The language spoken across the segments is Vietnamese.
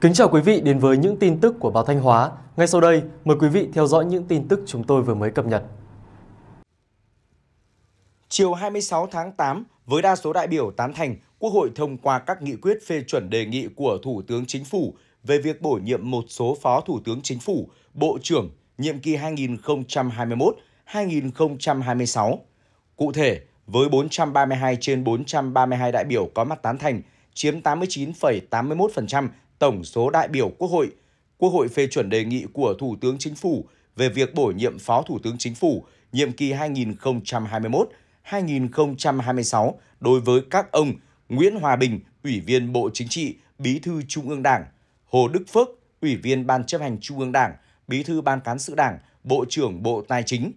Kính chào quý vị đến với những tin tức của báo Thanh Hóa. Ngay sau đây, mời quý vị theo dõi những tin tức chúng tôi vừa mới cập nhật. Chiều 26 tháng 8, với đa số đại biểu tán thành, Quốc hội thông qua các nghị quyết phê chuẩn đề nghị của Thủ tướng Chính phủ về việc bổ nhiệm một số phó Thủ tướng Chính phủ, Bộ trưởng nhiệm kỳ 2021-2026. Cụ thể, với 432 trên 432 đại biểu có mặt tán thành, chiếm 89,81% tổng số đại biểu Quốc hội. Quốc hội phê chuẩn đề nghị của Thủ tướng Chính phủ về việc bổ nhiệm Phó Thủ tướng Chính phủ nhiệm kỳ 2021-2026 đối với các ông Nguyễn Hòa Bình, Ủy viên Bộ Chính trị, Bí thư Trung ương Đảng, Hồ Đức Phước, Ủy viên Ban chấp hành Trung ương Đảng, Bí thư Ban cán sự Đảng, Bộ trưởng Bộ Tài chính,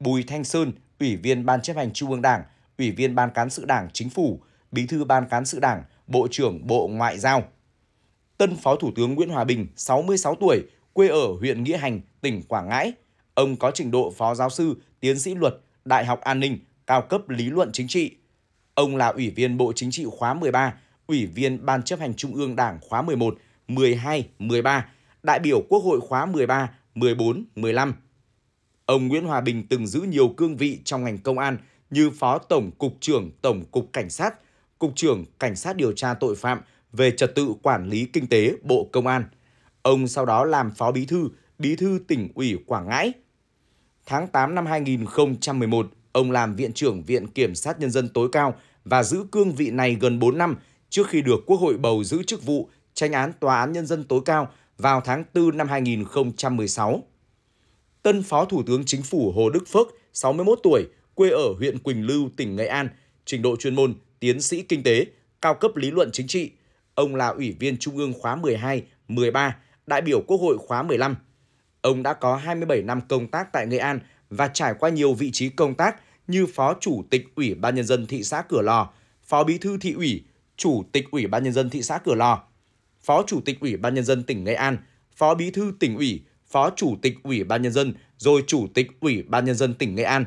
Bùi Thanh Sơn, Ủy viên Ban chấp hành Trung ương Đảng, Ủy viên Ban cán sự Đảng Chính phủ, Bí thư Ban cán sự Đảng, Bộ trưởng Bộ Ngoại giao tân Phó Thủ tướng Nguyễn Hòa Bình, 66 tuổi, quê ở huyện Nghĩa Hành, tỉnh Quảng Ngãi. Ông có trình độ phó giáo sư, tiến sĩ luật, Đại học An ninh, cao cấp lý luận chính trị. Ông là Ủy viên Bộ Chính trị khóa 13, Ủy viên Ban chấp hành Trung ương Đảng khóa 11, 12, 13, đại biểu Quốc hội khóa 13, 14, 15. Ông Nguyễn Hòa Bình từng giữ nhiều cương vị trong ngành công an như Phó Tổng Cục trưởng Tổng Cục Cảnh sát, Cục trưởng Cảnh sát điều tra tội phạm về trật tự quản lý kinh tế Bộ Công an. Ông sau đó làm phó bí thư, bí thư tỉnh ủy Quảng Ngãi. Tháng 8 năm 2011, ông làm viện trưởng Viện Kiểm sát Nhân dân tối cao và giữ cương vị này gần 4 năm trước khi được Quốc hội bầu giữ chức vụ tranh án Tòa án Nhân dân tối cao vào tháng 4 năm 2016. Tân Phó Thủ tướng Chính phủ Hồ Đức Phước, 61 tuổi, quê ở huyện Quỳnh Lưu, tỉnh Nghệ An, trình độ chuyên môn, tiến sĩ kinh tế, cao cấp lý luận chính trị – Ông là Ủy viên Trung ương khóa 12, 13, đại biểu Quốc hội khóa 15. Ông đã có 27 năm công tác tại Nghệ An và trải qua nhiều vị trí công tác như Phó Chủ tịch Ủy ban Nhân dân thị xã Cửa Lò, Phó Bí thư thị ủy, Chủ tịch Ủy ban Nhân dân thị xã Cửa Lò, Phó Chủ tịch Ủy ban Nhân dân tỉnh Nghệ An, Phó Bí thư tỉnh ủy, Phó Chủ tịch Ủy ban Nhân dân, rồi Chủ tịch Ủy ban Nhân dân tỉnh Nghệ An,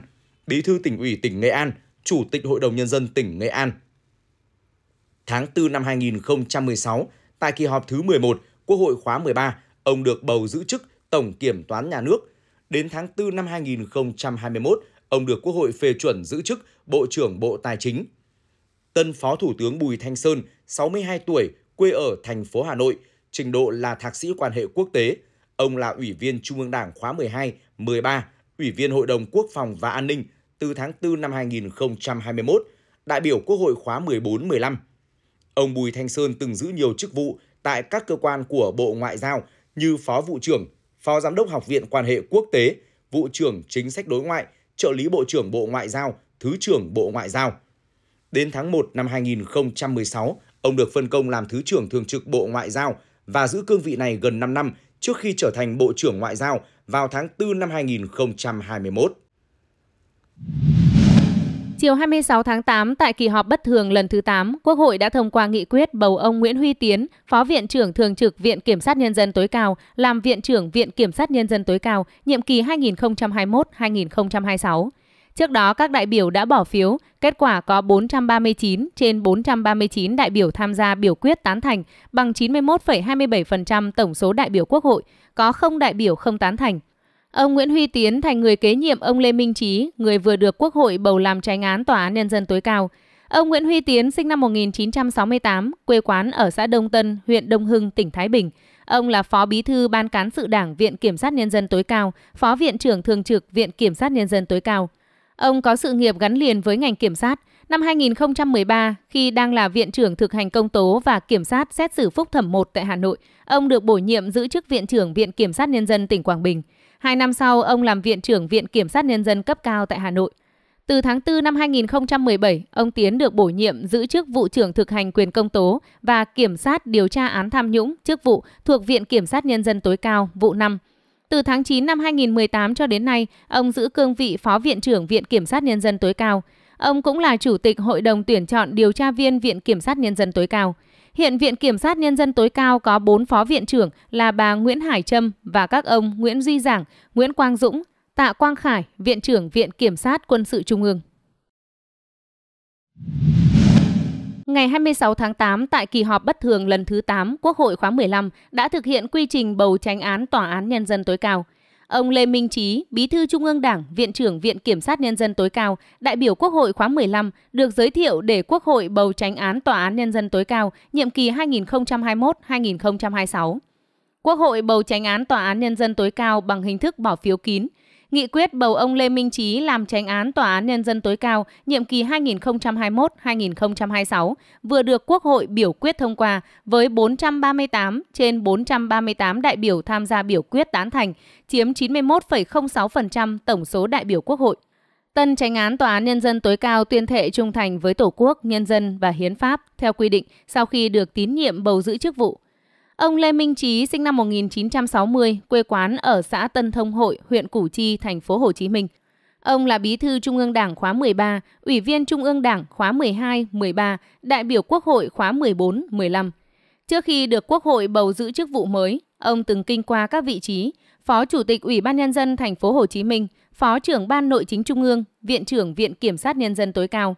Bí thư tỉnh ủy tỉnh Nghệ An, Chủ tịch Hội đồng Nhân dân tỉnh Nghệ An tháng 4 năm 2016, tại kỳ họp thứ 11 Quốc hội khóa 13, ông được bầu giữ chức Tổng Kiểm toán Nhà nước. Đến tháng 4 năm 2021, ông được Quốc hội phê chuẩn giữ chức Bộ trưởng Bộ Tài chính. Tân Phó Thủ tướng Bùi Thanh Sơn, 62 tuổi, quê ở thành phố Hà Nội, trình độ là thạc sĩ quan hệ quốc tế. Ông là Ủy viên Trung ương Đảng khóa 12, 13, Ủy viên Hội đồng Quốc phòng và An ninh từ tháng 4 năm 2021, đại biểu Quốc hội khóa 14, 15. Ông Bùi Thanh Sơn từng giữ nhiều chức vụ tại các cơ quan của Bộ Ngoại giao như Phó Vụ trưởng, Phó Giám đốc Học viện Quan hệ Quốc tế, Vụ trưởng Chính sách Đối ngoại, Trợ lý Bộ trưởng Bộ Ngoại giao, Thứ trưởng Bộ Ngoại giao. Đến tháng 1 năm 2016, ông được phân công làm Thứ trưởng Thường trực Bộ Ngoại giao và giữ cương vị này gần 5 năm trước khi trở thành Bộ trưởng Ngoại giao vào tháng 4 năm 2021. Chiều 26 tháng 8, tại kỳ họp bất thường lần thứ 8, Quốc hội đã thông qua nghị quyết bầu ông Nguyễn Huy Tiến, Phó Viện trưởng Thường trực Viện Kiểm sát Nhân dân tối cao, làm Viện trưởng Viện Kiểm sát Nhân dân tối cao, nhiệm kỳ 2021-2026. Trước đó, các đại biểu đã bỏ phiếu, kết quả có 439 trên 439 đại biểu tham gia biểu quyết tán thành, bằng 91,27% tổng số đại biểu Quốc hội, có không đại biểu không tán thành, Ông Nguyễn Huy Tiến thành người kế nhiệm ông Lê Minh Trí, người vừa được Quốc hội bầu làm tránh án Tòa án Nhân dân tối cao. Ông Nguyễn Huy Tiến sinh năm 1968, quê quán ở xã Đông Tân, huyện Đông Hưng, tỉnh Thái Bình. Ông là Phó Bí thư Ban Cán sự Đảng Viện Kiểm sát Nhân dân tối cao, Phó Viện trưởng Thường trực Viện Kiểm sát Nhân dân tối cao. Ông có sự nghiệp gắn liền với ngành kiểm sát. Năm 2013, khi đang là Viện trưởng thực hành công tố và kiểm sát xét xử phúc thẩm 1 tại Hà Nội, ông được bổ nhiệm giữ chức Viện trưởng Viện Kiểm sát Nhân dân tỉnh Quảng Bình. Hai năm sau, ông làm Viện trưởng Viện Kiểm sát Nhân dân cấp cao tại Hà Nội. Từ tháng 4 năm 2017, ông Tiến được bổ nhiệm giữ chức vụ trưởng thực hành quyền công tố và kiểm sát điều tra án tham nhũng chức vụ thuộc Viện Kiểm sát Nhân dân tối cao, vụ 5. Từ tháng 9 năm 2018 cho đến nay, ông giữ cương vị Phó Viện trưởng Viện Kiểm sát Nhân dân tối cao. Ông cũng là Chủ tịch Hội đồng tuyển chọn điều tra viên Viện Kiểm sát Nhân dân tối cao. Hiện Viện Kiểm sát Nhân dân tối cao có 4 phó viện trưởng là bà Nguyễn Hải Trâm và các ông Nguyễn Duy Giảng, Nguyễn Quang Dũng, Tạ Quang Khải, Viện trưởng Viện Kiểm sát Quân sự Trung ương. Ngày 26 tháng 8 tại kỳ họp bất thường lần thứ 8 Quốc hội khóa 15 đã thực hiện quy trình bầu tránh án Tòa án Nhân dân tối cao. Ông Lê Minh Trí, Bí thư Trung ương Đảng, Viện trưởng Viện Kiểm sát Nhân dân tối cao, đại biểu Quốc hội khóa 15, được giới thiệu để Quốc hội bầu tránh án Tòa án Nhân dân tối cao, nhiệm kỳ 2021-2026. Quốc hội bầu tránh án Tòa án Nhân dân tối cao bằng hình thức bỏ phiếu kín – Nghị quyết bầu ông Lê Minh Trí làm tránh án Tòa án Nhân dân tối cao nhiệm kỳ 2021-2026 vừa được Quốc hội biểu quyết thông qua với 438 trên 438 đại biểu tham gia biểu quyết tán thành, chiếm 91,06% tổng số đại biểu Quốc hội. Tân tránh án Tòa án Nhân dân tối cao tuyên thệ trung thành với Tổ quốc, nhân dân và hiến pháp theo quy định sau khi được tín nhiệm bầu giữ chức vụ. Ông Lê Minh Chí sinh năm 1960, quê quán ở xã Tân Thông Hội, huyện Củ Chi, thành phố Hồ Chí Minh. Ông là Bí thư Trung ương Đảng khóa 13, Ủy viên Trung ương Đảng khóa 12, 13, đại biểu Quốc hội khóa 14, 15. Trước khi được Quốc hội bầu giữ chức vụ mới, ông từng kinh qua các vị trí Phó Chủ tịch Ủy ban nhân dân thành phố Hồ Chí Minh, Phó trưởng Ban Nội chính Trung ương, Viện trưởng Viện Kiểm sát nhân dân tối cao.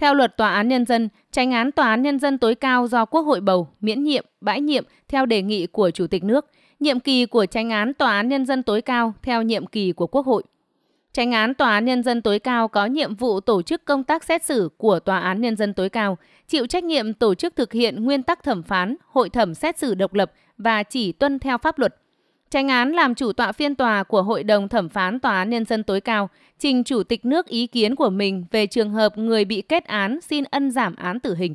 Theo luật Tòa án Nhân dân, tranh án Tòa án Nhân dân tối cao do Quốc hội bầu, miễn nhiệm, bãi nhiệm theo đề nghị của Chủ tịch nước, nhiệm kỳ của tranh án Tòa án Nhân dân tối cao theo nhiệm kỳ của Quốc hội. Tranh án Tòa án Nhân dân tối cao có nhiệm vụ tổ chức công tác xét xử của Tòa án Nhân dân tối cao, chịu trách nhiệm tổ chức thực hiện nguyên tắc thẩm phán, hội thẩm xét xử độc lập và chỉ tuân theo pháp luật – Tranh án làm chủ tọa phiên tòa của Hội đồng Thẩm phán Tòa án Nhân dân tối cao trình Chủ tịch nước ý kiến của mình về trường hợp người bị kết án xin ân giảm án tử hình.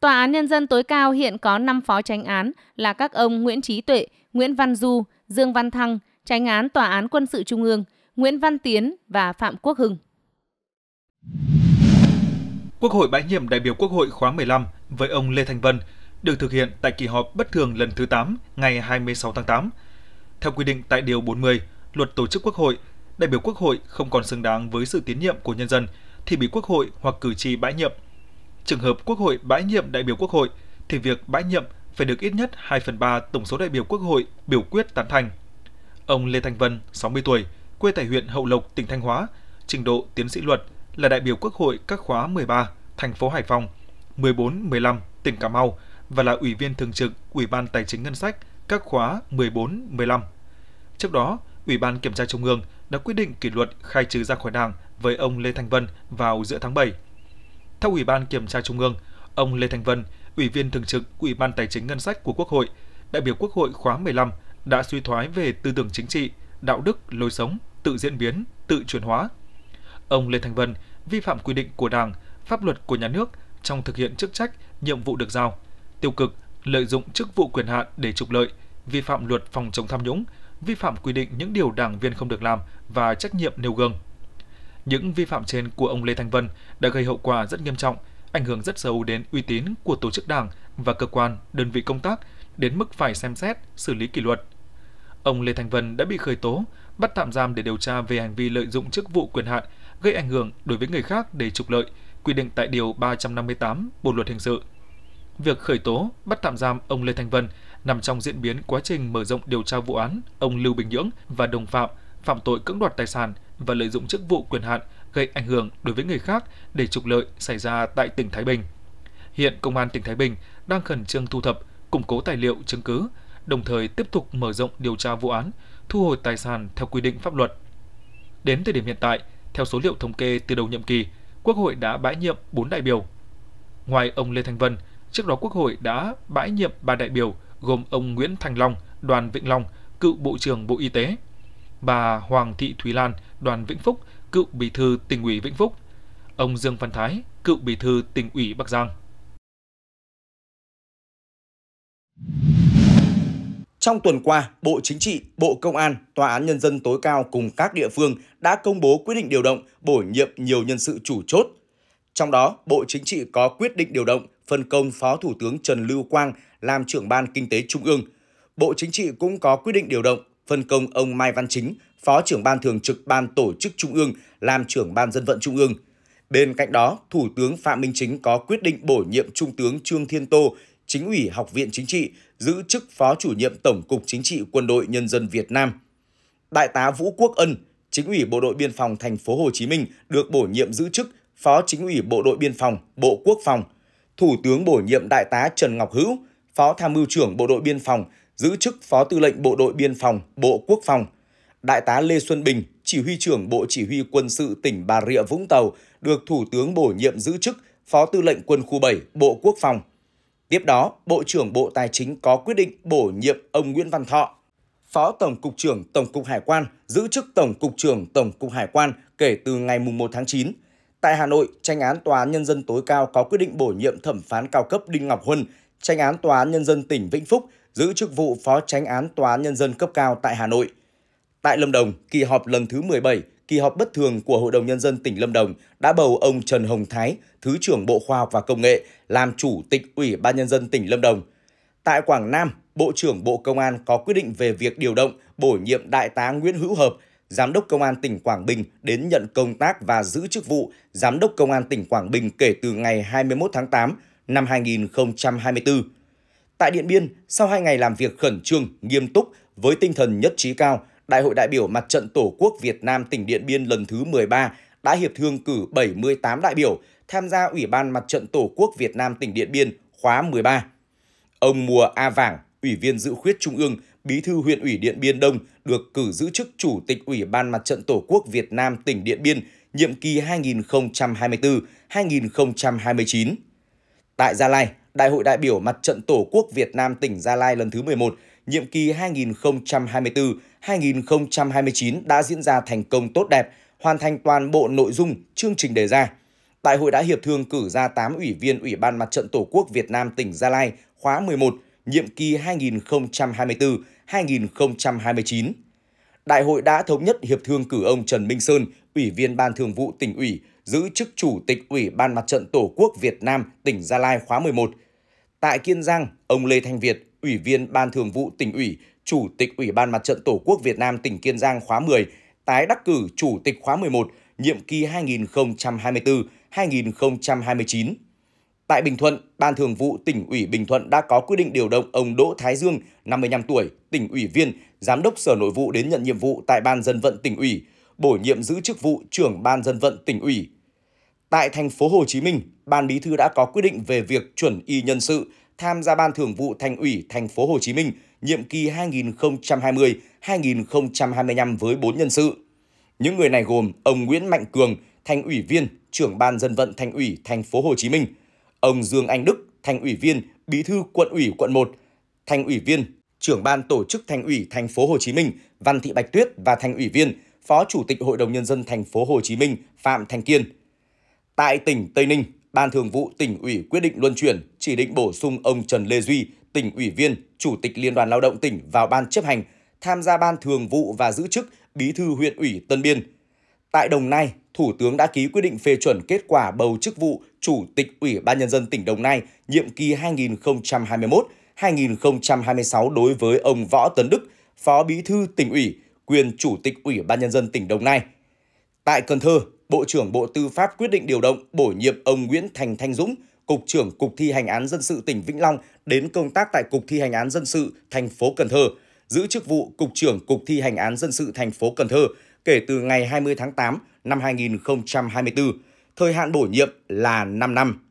Tòa án Nhân dân tối cao hiện có 5 phó tranh án là các ông Nguyễn Trí Tuệ, Nguyễn Văn Du, Dương Văn Thăng, tranh án Tòa án Quân sự Trung ương, Nguyễn Văn Tiến và Phạm Quốc Hưng. Quốc hội bãi nhiệm đại biểu Quốc hội khóa 15 với ông Lê Thành Vân được thực hiện tại kỳ họp bất thường lần thứ 8 ngày 26 tháng 8 theo quy định tại Điều 40 Luật Tổ chức Quốc hội, đại biểu Quốc hội không còn xứng đáng với sự tiến nhiệm của nhân dân thì bị Quốc hội hoặc cử tri bãi nhiệm. Trường hợp Quốc hội bãi nhiệm đại biểu Quốc hội thì việc bãi nhiệm phải được ít nhất 2 phần 3 tổng số đại biểu Quốc hội biểu quyết tán thành. Ông Lê Thanh Vân, 60 tuổi, quê tại huyện Hậu Lộc, tỉnh Thanh Hóa, trình độ tiến sĩ luật, là đại biểu Quốc hội các khóa 13, thành phố Hải Phòng, 14, 15, tỉnh Cà Mau và là ủy viên thường trực Ủy ban Tài chính Ngân sách các khóa 14, 15. Trước đó, Ủy ban Kiểm tra Trung ương đã quyết định kỷ luật khai trừ ra khỏi Đảng với ông Lê Thanh Vân vào giữa tháng 7. Theo Ủy ban Kiểm tra Trung ương, ông Lê Thanh Vân, Ủy viên Thường trực Ủy ban Tài chính Ngân sách của Quốc hội, đại biểu Quốc hội khóa 15 đã suy thoái về tư tưởng chính trị, đạo đức, lối sống, tự diễn biến, tự chuyển hóa. Ông Lê Thanh Vân vi phạm quy định của Đảng, pháp luật của nhà nước trong thực hiện chức trách, nhiệm vụ được giao, tiêu cực lợi dụng chức vụ quyền hạn để trục lợi, vi phạm luật phòng chống tham nhũng, vi phạm quy định những điều đảng viên không được làm và trách nhiệm nêu gương. Những vi phạm trên của ông Lê Thanh Vân đã gây hậu quả rất nghiêm trọng, ảnh hưởng rất sâu đến uy tín của tổ chức đảng và cơ quan, đơn vị công tác đến mức phải xem xét, xử lý kỷ luật. Ông Lê Thanh Vân đã bị khởi tố, bắt tạm giam để điều tra về hành vi lợi dụng chức vụ quyền hạn gây ảnh hưởng đối với người khác để trục lợi, quy định tại Điều 358 Bộ Luật Hình sự việc khởi tố, bắt tạm giam ông Lê Thanh Vân nằm trong diễn biến quá trình mở rộng điều tra vụ án ông Lưu Bình Nhưỡng và đồng phạm phạm tội cưỡng đoạt tài sản và lợi dụng chức vụ quyền hạn gây ảnh hưởng đối với người khác để trục lợi xảy ra tại tỉnh Thái Bình. Hiện Công an tỉnh Thái Bình đang khẩn trương thu thập, củng cố tài liệu chứng cứ, đồng thời tiếp tục mở rộng điều tra vụ án, thu hồi tài sản theo quy định pháp luật. Đến thời điểm hiện tại, theo số liệu thống kê từ đầu nhiệm kỳ, Quốc hội đã bãi nhiệm 4 đại biểu. Ngoài ông Lê Thanh Vân, Trước đó Quốc hội đã bãi nhiệm ba đại biểu gồm ông Nguyễn Thành Long, Đoàn Vịnh Long, cựu Bộ trưởng Bộ Y tế, bà Hoàng Thị Thúy Lan, Đoàn Vĩnh Phúc, cựu Bí thư tỉnh ủy Vĩnh Phúc, ông Dương Văn Thái, cựu Bí thư tỉnh ủy Bắc Giang. Trong tuần qua, Bộ Chính trị, Bộ Công an, Tòa án Nhân dân tối cao cùng các địa phương đã công bố quyết định điều động, bổ nhiệm nhiều nhân sự chủ chốt. Trong đó, Bộ Chính trị có quyết định điều động phân công Phó Thủ tướng Trần Lưu Quang làm trưởng ban kinh tế trung ương. Bộ Chính trị cũng có quyết định điều động phân công ông Mai Văn Chính, Phó trưởng ban thường trực ban tổ chức trung ương làm trưởng ban dân vận trung ương. Bên cạnh đó, Thủ tướng Phạm Minh Chính có quyết định bổ nhiệm Trung tướng Trương Thiên Tô, Chính ủy Học viện Chính trị, giữ chức Phó chủ nhiệm Tổng cục Chính trị Quân đội Nhân dân Việt Nam. Đại tá Vũ Quốc Ân, Chính ủy Bộ đội Biên phòng thành phố Hồ Chí Minh được bổ nhiệm giữ chức Phó Chính ủy Bộ đội Biên phòng, Bộ Quốc phòng – Thủ tướng bổ nhiệm Đại tá Trần Ngọc Hữu, Phó Tham mưu trưởng Bộ đội Biên phòng, giữ chức Phó Tư lệnh Bộ đội Biên phòng, Bộ Quốc phòng. Đại tá Lê Xuân Bình, Chỉ huy trưởng Bộ Chỉ huy Quân sự tỉnh Bà Rịa Vũng Tàu, được Thủ tướng bổ nhiệm giữ chức Phó Tư lệnh Quân khu 7, Bộ Quốc phòng. Tiếp đó, Bộ trưởng Bộ Tài chính có quyết định bổ nhiệm ông Nguyễn Văn Thọ, Phó Tổng cục trưởng Tổng cục Hải quan giữ chức Tổng cục trưởng Tổng cục Hải quan kể từ ngày 1 tháng 9 Tại Hà Nội, tranh án Tòa án Nhân dân tối cao có quyết định bổ nhiệm thẩm phán cao cấp Đinh Ngọc Huân, tranh án Tòa án Nhân dân tỉnh Vĩnh Phúc, giữ chức vụ Phó tranh án Tòa án Nhân dân cấp cao tại Hà Nội. Tại Lâm Đồng, kỳ họp lần thứ 17, kỳ họp bất thường của Hội đồng Nhân dân tỉnh Lâm Đồng đã bầu ông Trần Hồng Thái, Thứ trưởng Bộ Khoa học và Công nghệ, làm Chủ tịch Ủy ban Nhân dân tỉnh Lâm Đồng. Tại Quảng Nam, Bộ trưởng Bộ Công an có quyết định về việc điều động, bổ nhiệm Đại tá Nguyễn Hữu Hợp, Giám đốc Công an tỉnh Quảng Bình đến nhận công tác và giữ chức vụ Giám đốc Công an tỉnh Quảng Bình kể từ ngày 21 tháng 8 năm 2024. Tại Điện Biên, sau 2 ngày làm việc khẩn trương, nghiêm túc với tinh thần nhất trí cao, Đại hội đại biểu Mặt trận Tổ quốc Việt Nam tỉnh Điện Biên lần thứ 13 đã hiệp thương cử 78 đại biểu tham gia Ủy ban Mặt trận Tổ quốc Việt Nam tỉnh Điện Biên khóa 13. Ông Mùa A Vàng, Ủy viên Dự khuyết Trung ương, Bí thư huyện ủy Điện Biên Đông được cử giữ chức Chủ tịch Ủy ban Mặt trận Tổ quốc Việt Nam tỉnh Điện Biên nhiệm kỳ 2024-2029. Tại Gia Lai, Đại hội đại biểu Mặt trận Tổ quốc Việt Nam tỉnh Gia Lai lần thứ 11, nhiệm kỳ 2024-2029 đã diễn ra thành công tốt đẹp, hoàn thành toàn bộ nội dung chương trình đề ra. Đại hội đã hiệp thương cử ra 8 ủy viên Ủy ban Mặt trận Tổ quốc Việt Nam tỉnh Gia Lai khóa 11 nhiệm kỳ 2024-2029. Đại hội đã thống nhất hiệp thương cử ông Trần Minh Sơn, Ủy viên Ban Thường vụ tỉnh ủy, giữ chức Chủ tịch Ủy ban Mặt trận Tổ quốc Việt Nam tỉnh Gia Lai khóa 11. Tại Kiên Giang, ông Lê Thanh Việt, Ủy viên Ban Thường vụ tỉnh ủy, Chủ tịch Ủy ban Mặt trận Tổ quốc Việt Nam tỉnh Kiên Giang khóa 10, tái đắc cử Chủ tịch khóa 11, nhiệm kỳ 2024-2029. Tại Bình Thuận, Ban Thường vụ tỉnh ủy Bình Thuận đã có quyết định điều động ông Đỗ Thái Dương, 55 tuổi, tỉnh ủy viên, giám đốc Sở Nội vụ đến nhận nhiệm vụ tại Ban dân vận tỉnh ủy, bổ nhiệm giữ chức vụ trưởng Ban dân vận tỉnh ủy. Tại thành phố Hồ Chí Minh, Ban Bí thư đã có quyết định về việc chuẩn y nhân sự tham gia Ban Thường vụ Thành ủy thành phố Hồ Chí Minh nhiệm kỳ 2020-2025 với 4 nhân sự. Những người này gồm ông Nguyễn Mạnh Cường, thành ủy viên, trưởng ban dân vận thành ủy thành phố Hồ Chí Minh, ông Dương Anh Đức, thành ủy viên, bí thư quận ủy quận 1, thành ủy viên, trưởng ban tổ chức thành ủy thành phố Hồ Chí Minh Văn Thị Bạch Tuyết và thành ủy viên, phó chủ tịch Hội đồng nhân dân thành phố Hồ Chí Minh Phạm Thành Kiên. Tại tỉnh Tây Ninh, Ban Thường vụ tỉnh ủy quyết định luân chuyển, chỉ định bổ sung ông Trần Lê Duy, tỉnh ủy viên, chủ tịch Liên đoàn Lao động tỉnh vào ban chấp hành, tham gia ban thường vụ và giữ chức bí thư huyện ủy Tân Biên. Tại Đồng Nai, Thủ tướng đã ký quyết định phê chuẩn kết quả bầu chức vụ Chủ tịch Ủy ban Nhân dân tỉnh Đồng Nai nhiệm kỳ 2021-2026 đối với ông Võ Tấn Đức, Phó Bí thư tỉnh ủy, quyền Chủ tịch Ủy ban Nhân dân tỉnh Đồng Nai. Tại Cần Thơ, Bộ trưởng Bộ Tư pháp quyết định điều động bổ nhiệm ông Nguyễn Thành Thanh Dũng, Cục trưởng Cục thi hành án dân sự tỉnh Vĩnh Long đến công tác tại Cục thi hành án dân sự thành phố Cần Thơ, giữ chức vụ Cục trưởng Cục thi hành án dân sự thành phố Cần Thơ kể từ ngày 20 tháng 8 năm 2024, thời hạn bổ nhiệm là 5 năm.